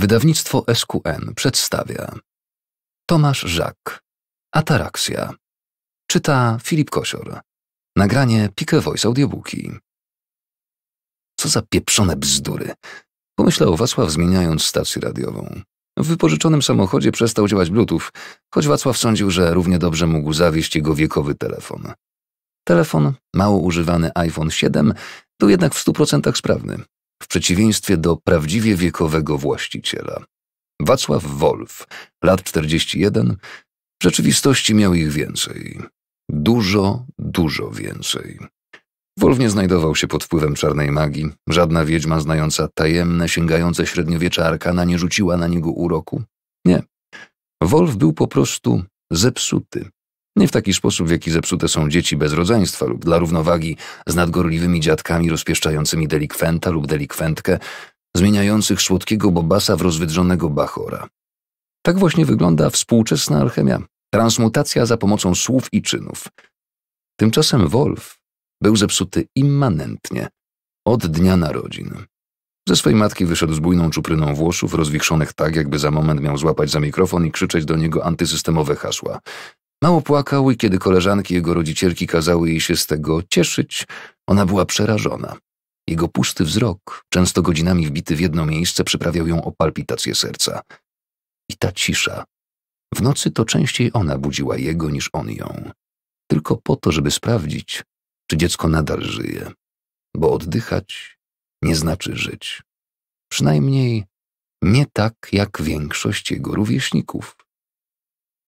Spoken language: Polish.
Wydawnictwo SQN przedstawia Tomasz Żak Ataraksja Czyta Filip Kosior Nagranie Pike Voice Audiobooki Co za pieprzone bzdury! Pomyślał Wacław zmieniając stację radiową. W wypożyczonym samochodzie przestał działać Bluetooth, choć Wacław sądził, że równie dobrze mógł zawieść jego wiekowy telefon. Telefon, mało używany iPhone 7, był jednak w 100% sprawny w przeciwieństwie do prawdziwie wiekowego właściciela. Wacław Wolf, lat 41, w rzeczywistości miał ich więcej. Dużo, dużo więcej. Wolf nie znajdował się pod wpływem czarnej magii. Żadna wiedźma znająca tajemne, sięgające średniowiecza arkana nie rzuciła na niego uroku. Nie. Wolf był po prostu zepsuty. Nie w taki sposób, w jaki zepsute są dzieci bez rodzeństwa lub dla równowagi z nadgorliwymi dziadkami rozpieszczającymi delikwenta lub delikwentkę, zmieniających słodkiego bobasa w rozwydrzonego bachora. Tak właśnie wygląda współczesna alchemia, transmutacja za pomocą słów i czynów. Tymczasem Wolf był zepsuty immanentnie, od dnia narodzin. Ze swojej matki wyszedł z bujną czupryną włosów, rozwichrzonych tak, jakby za moment miał złapać za mikrofon i krzyczeć do niego antysystemowe hasła. Mało płakał i kiedy koleżanki jego rodzicielki kazały jej się z tego cieszyć, ona była przerażona. Jego pusty wzrok, często godzinami wbity w jedno miejsce, przyprawiał ją o palpitację serca. I ta cisza. W nocy to częściej ona budziła jego niż on ją. Tylko po to, żeby sprawdzić, czy dziecko nadal żyje. Bo oddychać nie znaczy żyć. Przynajmniej nie tak jak większość jego rówieśników.